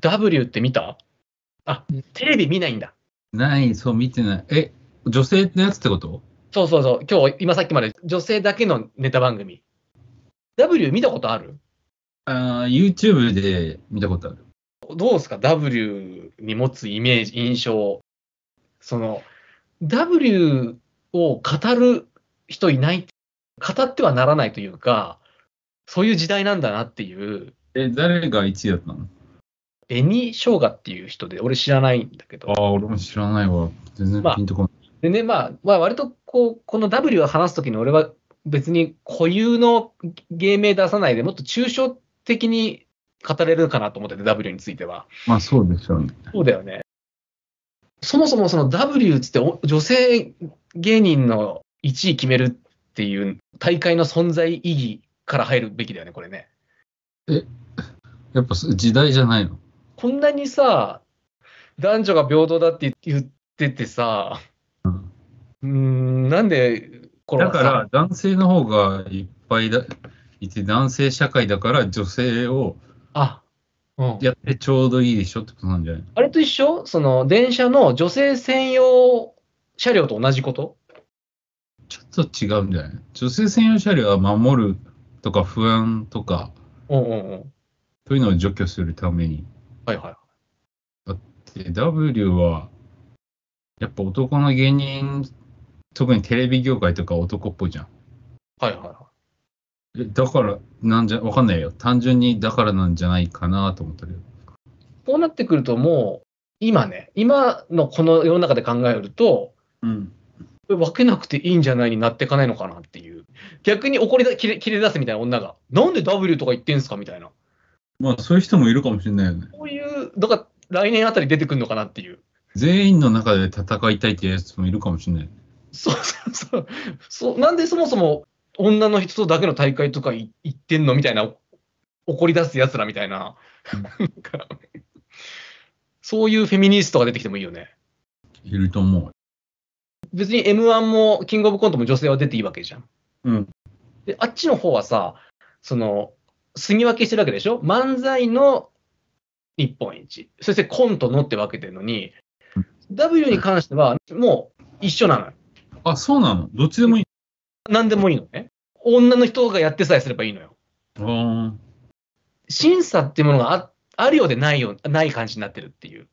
W って見たあ、テレビ見ないんだ。ない、そう、見てない。え、女性のやつってことそうそうそう。今日、今さっきまで女性だけのネタ番組。W 見たことあるああ、YouTube で見たことある。どうですか ?W に持つイメージ、印象。その、W を語る人いない、語ってはならないというか、そういう時代なんだなっていう。え、誰が1位だったの紅生姜っていう人で、俺知らないんだけど。ああ、俺も知らないわ。全然ピンとこない。まあ、でね、まあ、まあ、割とこう、この W を話すときに俺は別に固有の芸名出さないでもっと抽象的に語れるかなと思ってて、W については。まあそうでしょうね。そうだよね。そもそもその W っつって女性芸人の1位決めるっていう大会の存在意義から入るべきだよね、これね。え、やっぱ時代じゃないのこんなにさ、男女が平等だって言っててさ、うん、なんでこれだから男性の方がいっぱいだいて、男性社会だから女性をあ、うん、やってちょうどいいでしょってことなんじゃないあれと一緒その電車の女性専用車両と同じことちょっと違うんじゃない女性専用車両は守るとか不安とか、うんうんうん、というのを除去するために。はいはい。だって W は、やっぱ男の芸人、特にテレビ業界とか男っぽいじゃん。はいはいはい。だから、なんじゃ、わかんないよ。単純にだからなんじゃないかなと思ったけど。こうなってくるともう、今ね、今のこの世の中で考えると、うん、分けなくていいんじゃないになっていかないのかなっていう。逆に怒りだ切れ切れ出すみたいな女が、なんで W とか言ってんすかみたいな。まあ、そういう人もいるかもしれないよね。こういう、だから来年あたり出てくるのかなっていう。全員の中で戦いたいってやつもいるかもしれない。そうそうそう。そうなんでそもそも女の人とだけの大会とか行ってんのみたいな、怒り出すやつらみたいな。そういうフェミニストが出てきてもいいよね。いると思う。別に M1 もキングオブコントも女性は出ていいわけじゃん。うん。で、あっちの方はさ、その、住み分けしてるわけでしょ漫才の日本一、そしてコントのって分けてるのに、W に関してはもう一緒なのよ。あ、そうなのどっちでもいい何でもいいのね。女の人がやってさえすればいいのよ。審査っていうものがああるようでないよない感じになってるっていう。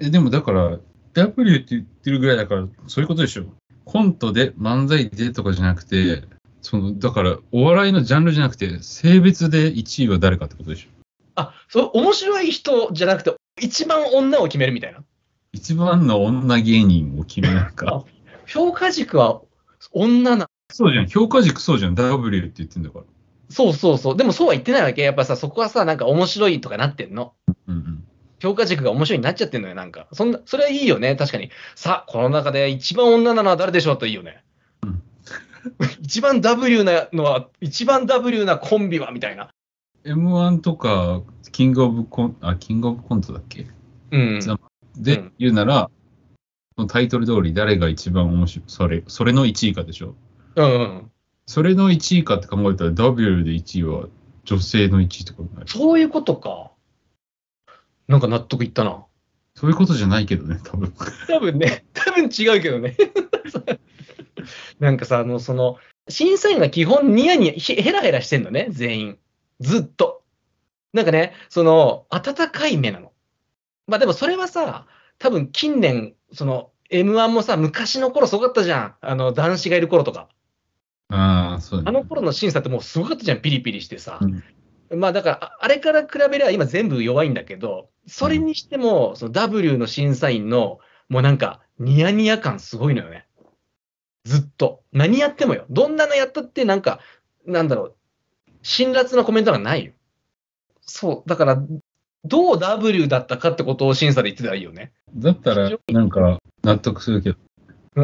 えでもだから、W って言ってるぐらいだから、そういうことでしょ。コントで漫才でとかじゃなくて、その、だから、お笑いのジャンルじゃなくて、性別で1位は誰かってことでしょあ、そう、面白い人じゃなくて、一番女を決めるみたいな。一番の女芸人を決めるか評価軸は女な。そうじゃん。評価軸そうじゃん。W って言ってんだから。そうそうそう。でもそうは言ってないわけ。やっぱさ、そこはさ、なんか面白いとかなってんの。うんうん。評価軸が面白いになっちゃってんのよ、なんか。そんな、それはいいよね、確かに。さ、この中で一番女なのは誰でしょうといいよね。一番 W なのは、一番 W なコンビはみたいな。M1 とか、キングオブコン、あ、キングオブコントだっけうん。で、うん、言うなら、タイトル通り誰が一番面白い、それ、それの1位かでしょ。うん、うん。それの1位かって考えたら、W で1位は女性の1位とかなそういうことか。なんか納得いったな。そういうことじゃないけどね、多分。多分ね、多分違うけどね。なんかさ、あの、その、審査員が基本ニヤニヤ、ヘラヘラしてんのね、全員。ずっと。なんかね、その、温かい目なの。まあでもそれはさ、多分近年、その、M1 もさ、昔の頃すごかったじゃん。あの、男子がいる頃とか。ああ、そう、ね、あの頃の審査ってもうすごかったじゃん、ピリピリしてさ。うん、まあだから、あれから比べれば今全部弱いんだけど、それにしても、その W の審査員の、もうなんか、ニヤニヤ感すごいのよね。ずっと。何やってもよ。どんなのやったってなんか、なんだろう。辛辣なコメントがないよ。そう。だから、どう W だったかってことを審査で言ってたらいいよね。だったら、なんか、納得するけど。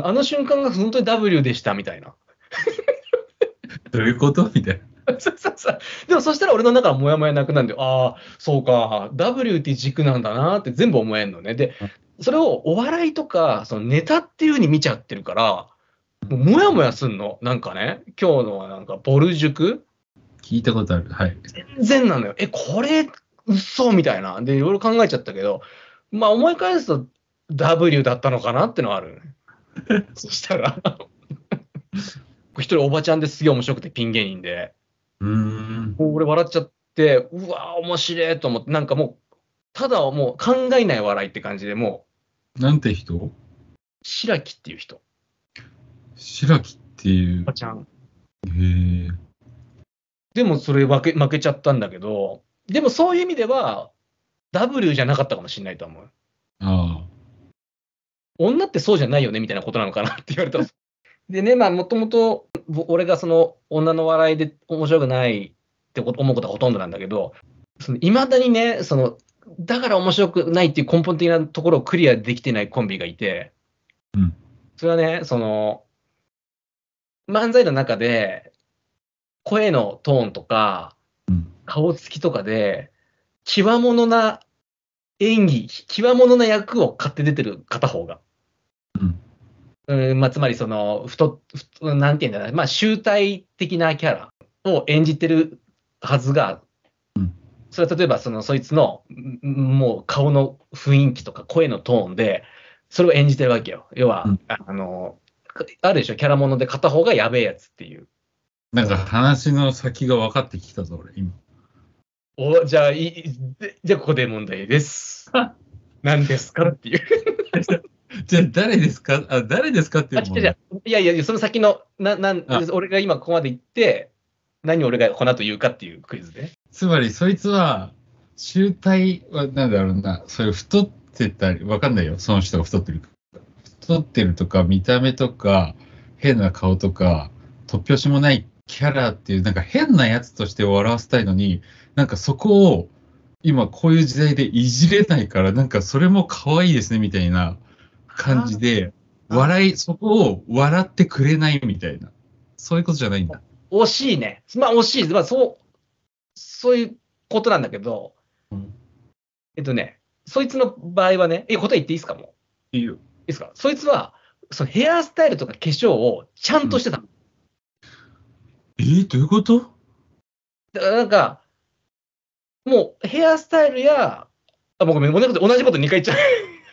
あの瞬間が本当に W でしたみたいな。どういうことみたいな。そうそうそう。でもそしたら俺の中はもやもやなくなるんで、ああ、そうか、W って軸なんだなって全部思えんのね。で、それをお笑いとか、そのネタっていうふうに見ちゃってるから、もやもやすんの。なんかね、今日のはなんか、ボル塾聞いたことある。はい。全然なのよ。え、これ、嘘みたいな。で、いろいろ考えちゃったけど、まあ思い返すと W だったのかなってのはある、ね。そしたら一人おばちゃんですげえ面白くてピン芸人で。うん。俺笑っちゃって、うわ面白いと思って、なんかもう、ただもう考えない笑いって感じでもう。なんて人白木っていう人。白木っていう。ちゃん。へでもそれ負け負けちゃったんだけど、でもそういう意味では、W じゃなかったかもしれないと思う。ああ。女ってそうじゃないよねみたいなことなのかなって言われたら。でね、まあ、もともと、俺がその女の笑いで面白くないって思うことはほとんどなんだけど、いまだにね、その、だから面白くないっていう根本的なところをクリアできてないコンビがいて、うん、それはね、その、漫才の中で、声のトーンとか、顔つきとかで、きわものな演技、きわものな役を買って出てる片方が。うん、うん、まあ、つまりその、太、太なんていうんだろう、まあ、集大的なキャラを演じてるはずが、うん、それは例えばその、そいつの、もう顔の雰囲気とか声のトーンで、それを演じてるわけよ。要は、うん、あの、あるでしょ、キャラもので片方がやべえやつっていう。なんか話の先が分かってきたぞ、俺、今。お、じゃあ、いじゃあここで問題です。何ですかっていう。じゃあ誰ですかあ誰ですかっていういやいや、その先の、ななん俺が今ここまで行って、何を俺がこの後言うかっていうクイズで。つまり、そいつは、集体は、なんだろうな、それ太ってたり、わかんないよ、その人が太ってるか。太ってるとか、見た目とか、変な顔とか、突拍子もないキャラっていう、なんか変なやつとして笑わせたいのに、なんかそこを、今こういう時代でいじれないから、なんかそれも可愛いですね、みたいな感じで、笑い、そこを笑ってくれないみたいな。そういうことじゃないんだ。惜しいね。まあ惜しい。まあそう、そういうことなんだけど、うん、えっとね、そいつの場合はね、え、答え言っていいですか、もう。いいよ。ですかそいつは、そのヘアスタイルとか化粧をちゃんとしてた。うん、えー、どういうことだからなんか、もうヘアスタイルや、あ、ごめん、同じこと2回言っちゃう。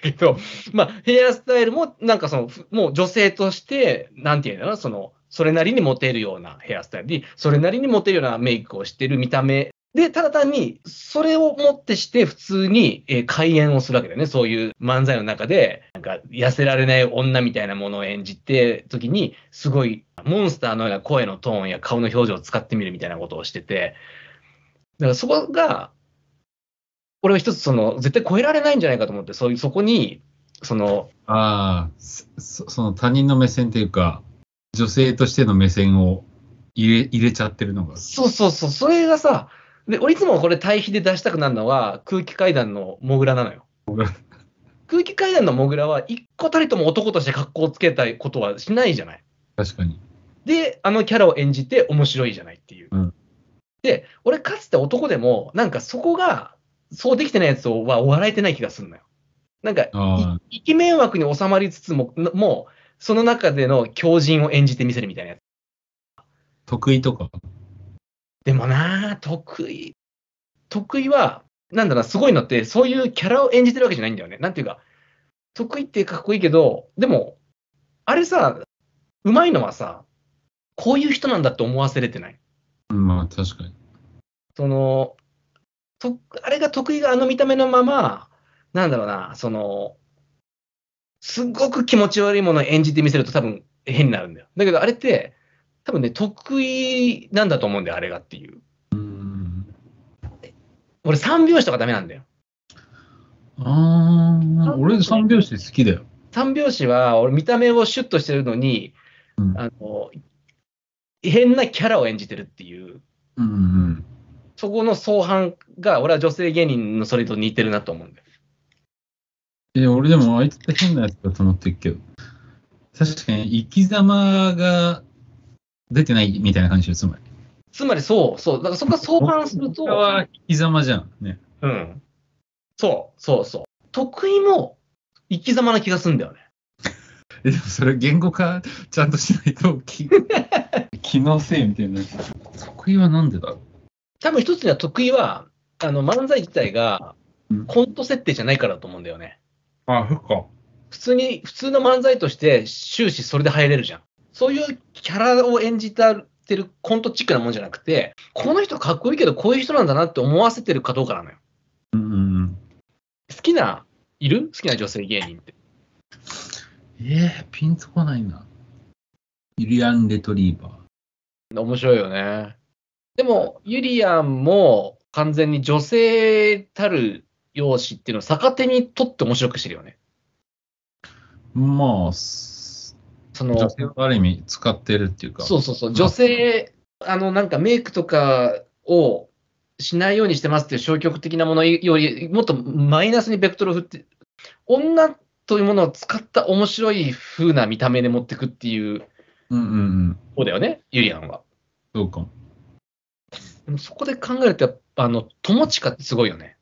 けど、まあ、ヘアスタイルも、なんかその、もう女性として、なんていうんだろうな、その、それなりにモテるようなヘアスタイルに、それなりにモテるようなメイクをしてる見た目で、ただ単に、それをもってして普通に、えー、開演をするわけだよね。そういう漫才の中で、なんか、痩せられない女みたいなものを演じて、時に、すごい、モンスターのような声のトーンや顔の表情を使ってみるみたいなことをしてて、だからそこが、俺は一つその、絶対超えられないんじゃないかと思って、そういう、そこに、その、ああ、その他人の目線というか、女性としての目線を入れ、入れちゃってるのが。そうそうそう、それがさ、で、俺いつもこれ対比で出したくなるのは空気階段のモグラなのよ。空気階段のモグラは一個たりとも男として格好をつけたいことはしないじゃない。確かに。で、あのキャラを演じて面白いじゃないっていう。うん、で、俺かつて男でも、なんかそこが、そうできてないやつをは笑えてない気がするのよ。なんか、生き迷惑に収まりつつも、もう、その中での狂人を演じてみせるみたいなやつ。得意とかでもな得意。得意は、なんだろう、すごいのって、そういうキャラを演じてるわけじゃないんだよね。なんていうか、得意ってかっこいいけど、でも、あれさ、うまいのはさ、こういう人なんだって思わせれてない。まあ、確かに。その、とあれが得意があの見た目のまま、なんだろうな、その、すっごく気持ち悪いものを演じてみせると多分変になるんだよ。だけどあれって、多分ね、得意なんだと思うんだよ、あれがっていう。うん俺、三拍子とかダメなんだよ。ああ、俺三拍子好きだよ。三拍子は、俺見た目をシュッとしてるのに、うん、あの、変なキャラを演じてるっていう。うんそこの相反が、俺は女性芸人のそれと似てるなと思うんだよ。いや、俺でもあいつって変なやつだと思ってるけど。確かに生き様が出てないみたいな感じで、つまり。つまりそう、そう。だからそこが相反すると。は生き様じゃん。ね。うん。そう、そうそう。得意も生き様な気がするんだよね。え、でもそれ言語化ちゃんとしないと、気のせいみたいな。得意はなんでだろう多分一つには得意は、あの、漫才自体がコント設定じゃないからだと思うんだよね。うん、ああ、そっか。普通に、普通の漫才として終始それで入れるじゃん。そういうキャラを演じたてるコントチックなもんじゃなくて、この人かっこいいけど、こういう人なんだなって思わせてるかどうかなのよ。うん、好きな、いる好きな女性芸人って。えー、ピンとこないな。ユリアン・レトリーバー。面白いよね。でも、ユリアンも完全に女性たる容姿っていうのを逆手にとって面白くしてるよね。まあ、その。女性をある意味使ってるっていうか。そうそうそう。女性、あの、なんかメイクとかをしないようにしてますっていう消極的なものより、もっとマイナスにベクトルを振って、女というものを使った面白い風な見た目で持ってくっていう、うんうんうん。方だよね、ゆりやんは。そうかでもそこで考えると、やっぱ、あの、友近ってすごいよね。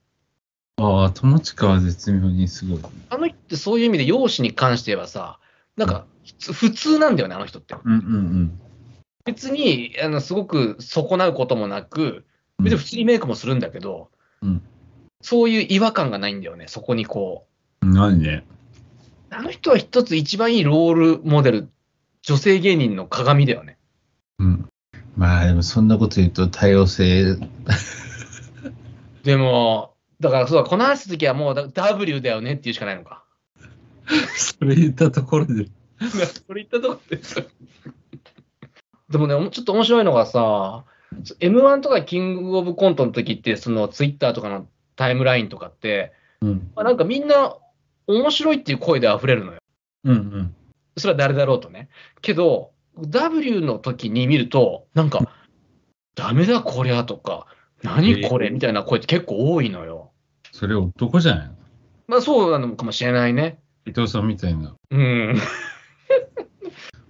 ああ、友近は絶妙にすごい、あの人ってそういう意味で容姿に関してはさ、なんか、普通なんだよね、あの人って。別にあのすごく損なうこともなく、別に普通にメイクもするんだけど、うん、そういう違和感がないんだよね、そこにこう。何で、ね。あの人は一つ一番いいロールモデル、女性芸人の鏡だよね。うん。まあでもそんなこと言うと多様性。でも、だからそうだ、この話すときはもう W だよねっていうしかないのか。それ言ったところでこれ言ったとこってでもね、ちょっと面白いのがさ、M1 とかキングオブコントの時って、そのツイッターとかのタイムラインとかって、うん、まあ、なんかみんな面白いっていう声で溢れるのよ。うんうん。それは誰だろうとね。けど、W の時に見ると、なんか、ダメだこりゃとか、何これみたいな声って結構多いのよ。それ男じゃないのまあそうなのかもしれないね。伊藤さんみたいな。うん。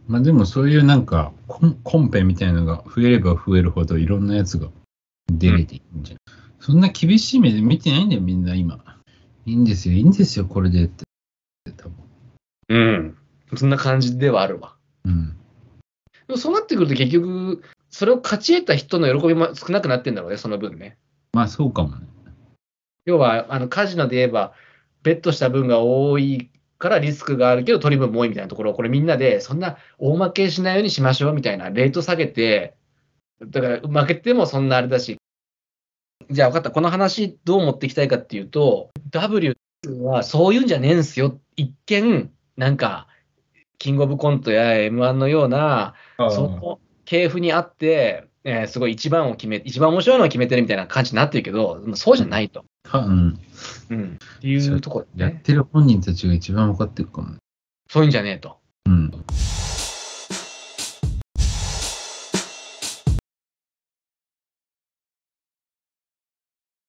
まあでもそういうなんかコン、コンペみたいなのが増えれば増えるほどいろんなやつが出れていいんじゃ、うん、そんな厳しい目で見てないんだよ、みんな今。いいんですよ、いいんですよ、これでって。多分。うん。そんな感じではあるわ。うん。でもそうなってくると結局、それを勝ち得た人の喜びも少なくなってんだろうね、その分ね。まあそうかもね。要は、あのカジノで言えば、ベットした分が多いからリスクがあるけど取り分も多いみたいなところをこれみんなでそんな大負けしないようにしましょうみたいなレート下げてだから負けてもそんなあれだしじゃあ分かったこの話どう持っていきたいかっていうと W はそういうんじゃねえんすよ一見なんかキングオブコントや M1 のようなその系譜にあってえすごい一番を決め、一番面白いのを決めてるみたいな感じになってるけど、そうじゃないと。うん。うん。っていうところ、ね、やってる本人たちが一番分かってるかも。そういうんじゃねえと。うん。